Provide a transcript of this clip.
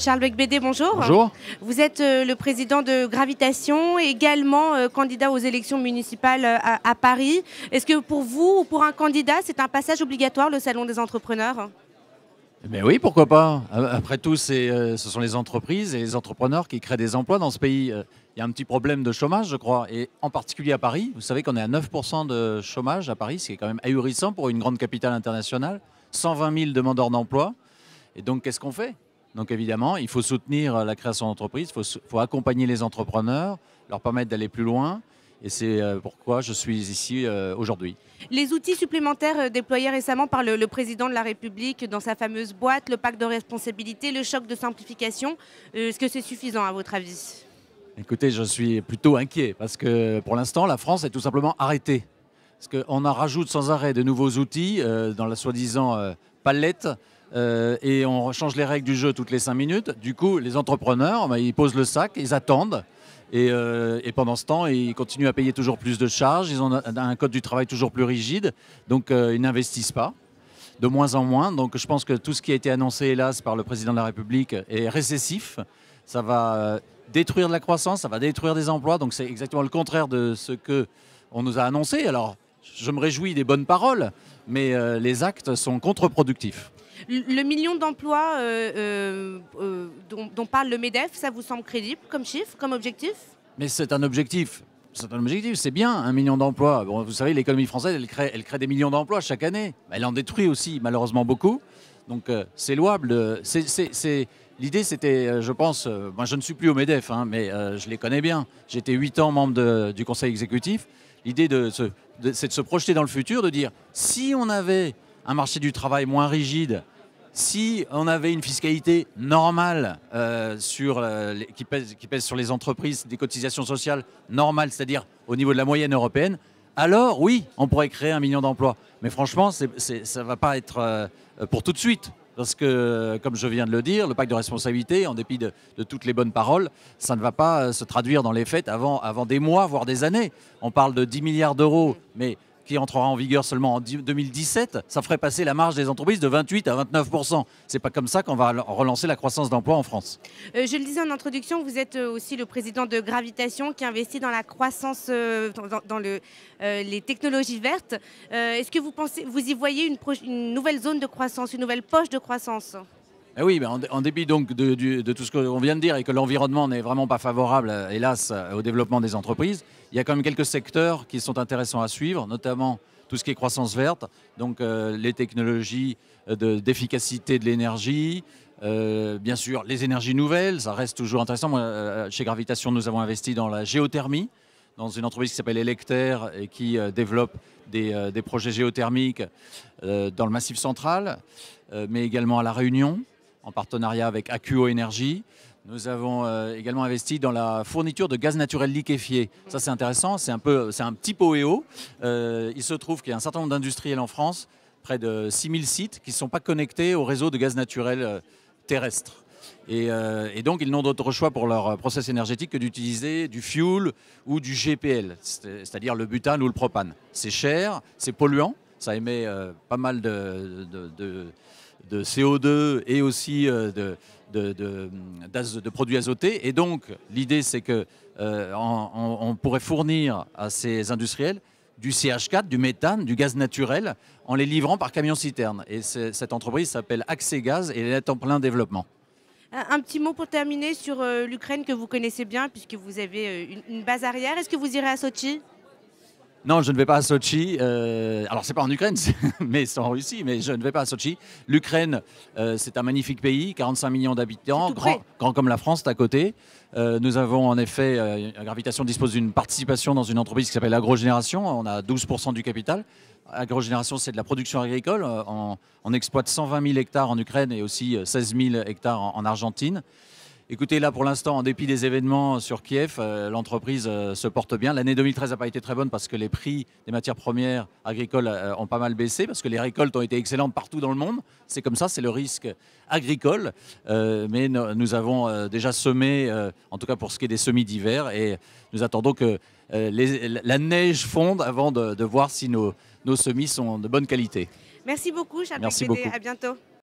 Charles Becbédé, bonjour. Bonjour. Vous êtes euh, le président de Gravitation, également euh, candidat aux élections municipales euh, à, à, Paris. Est-ce que pour vous ou pour un candidat, c'est un passage obligatoire, le Salon des entrepreneurs mais ben oui, pourquoi pas Après tout, ce sont les entreprises et les entrepreneurs qui créent des emplois dans ce pays. Il y a un petit problème de chômage, je crois, et en particulier à Paris. Vous savez qu'on est à 9% de chômage à Paris, ce qui est quand même ahurissant pour une grande capitale internationale. 120 000 demandeurs d'emploi. Et donc, qu'est-ce qu'on fait donc évidemment, il faut soutenir euh, la création d'entreprises, il faut, accompagner les entrepreneurs, leur permettre d'aller plus loin. Et c'est euh, pourquoi je suis ici euh, aujourd'hui. Les outils supplémentaires déployés récemment par le, le, président de la République dans sa fameuse boîte, le pacte de responsabilité, le choc de simplification, est-ce que c'est suffisant à votre avis Écoutez, je suis plutôt inquiet parce que pour l'instant, la France est tout simplement arrêtée. Parce qu'on en rajoute sans arrêt de nouveaux outils dans la soi-disant palette euh, et on change les règles du jeu toutes les cinq minutes. Du coup, les entrepreneurs, bah, ils posent le sac, ils attendent. Euh, et, pendant ce temps, ils continuent à payer toujours plus de charges. Ils ont un, code du travail toujours plus rigide. Donc, euh, ils n'investissent pas, de moins en moins. Donc, je pense que tout ce qui a été annoncé, hélas, par le président de la République est récessif. Ça va détruire de la croissance, ça va détruire des emplois. Donc, c'est exactement le contraire de ce que on nous a annoncé. Alors, je me réjouis des bonnes paroles, mais les actes sont contre-productifs. Le million d'emplois euh, euh, euh, dont, parle le MEDEF, ça vous semble crédible comme chiffre, comme objectif Mais c'est un objectif c'est un objectif, c'est bien, un million d'emplois. vous savez, l'économie française, elle crée, elle crée des millions d'emplois chaque année. Elle en détruit aussi, malheureusement, beaucoup. Donc, c'est louable. L'idée, c'était, je pense, moi, je ne suis plus au MEDEF, hein, mais je les connais bien. J'étais 8 ans membre du conseil exécutif. L'idée, c'est de se projeter dans le futur, de dire, si on avait un marché du travail moins rigide, si on avait une fiscalité normale euh, sur, euh, qui, pèse, sur les entreprises, des cotisations sociales normales, c'est-à-dire au niveau de la moyenne européenne, alors oui, on pourrait créer un million d'emplois. Mais franchement, ça ne va pas être euh, pour tout de suite. Parce que, comme je viens de le dire, le pacte de responsabilité, en dépit de, toutes les bonnes paroles, ça ne va pas se traduire dans les faits avant, avant des mois, voire des années. On parle de 10 milliards d'euros, mais qui entrera en vigueur seulement en 2017, ça ferait passer la marge des entreprises de 28 à 29 C'est pas comme ça qu'on va relancer la croissance d'emploi en France. Euh, je le disais en introduction, vous êtes euh, aussi le président de Gravitation qui investit dans la croissance, euh, dans, les technologies vertes. Est-ce que vous pensez, vous y voyez une nouvelle zone de croissance, une nouvelle poche de croissance eh oui, en, dépit donc de, tout ce qu'on vient de dire et que l'environnement n'est vraiment pas favorable, euh, hélas, euh, au développement des entreprises, il y a quand même quelques secteurs qui sont intéressants à suivre, notamment tout ce qui est croissance verte, donc euh, les technologies d'efficacité de, l'énergie, bien sûr les énergies nouvelles, ça reste toujours intéressant. chez Gravitation, nous avons investi dans la géothermie, dans une entreprise qui s'appelle Electer et qui développe des, projets géothermiques dans le Massif central, mais également à La Réunion en partenariat avec AQO Énergie. Nous avons euh, également investi dans la fourniture de gaz naturel liquéfié. Ça, c'est intéressant. C'est un, peu, c'est un petit poéo. Euh, il se trouve qu'il y a un certain nombre d'industriels en France, près de 6000 sites, qui ne sont pas connectés au réseau de gaz naturel euh, terrestre. Et, et, donc, ils n'ont d'autre choix pour leur process énergétique que d'utiliser du fuel ou du GPL, c'est-à-dire le butane ou le propane. C'est cher, c'est polluant, ça émet euh, pas mal de, CO2 et aussi euh, de, produits azotés. Et donc, l'idée, c'est qu'on euh, pourrait fournir à ces industriels du CH4, du méthane, du gaz naturel, en les livrant par camion-citerne. Et cette entreprise s'appelle Accès Gaz et elle est en plein développement. Un petit mot pour terminer sur l'Ukraine que vous connaissez bien puisque vous avez une, base arrière. Est-ce que vous irez à Sochi non, je ne vais pas à Sochi. Alors, euh, alors, c'est pas en Ukraine, mais c'est en Russie, mais je ne vais pas à Sochi. L'Ukraine, euh, c'est un magnifique pays, 45 millions d'habitants, grand, comme la France, d'à côté. Euh, nous avons en effet, Gravitation dispose d'une participation dans une entreprise qui s'appelle Agrogénération. On a 12% du capital. Agrogénération, c'est de la production agricole. On, exploite 120 000 hectares en Ukraine et aussi 16 000 hectares en Argentine. Écoutez, là pour l'instant, en dépit des événements sur Kiev, euh, l'entreprise euh, se porte bien. L'année 2013 n'a pas été très bonne parce que les prix des matières premières agricoles euh, ont pas mal baissé, parce que les récoltes ont été excellentes partout dans le monde. C'est comme ça, c'est le risque agricole. mais nous avons déjà semé, en tout cas pour ce qui est des semis d'hiver, et nous attendons que la neige fonde avant de, voir si nos, semis sont de bonne qualité. Merci beaucoup, Charles Merci beaucoup. à bientôt.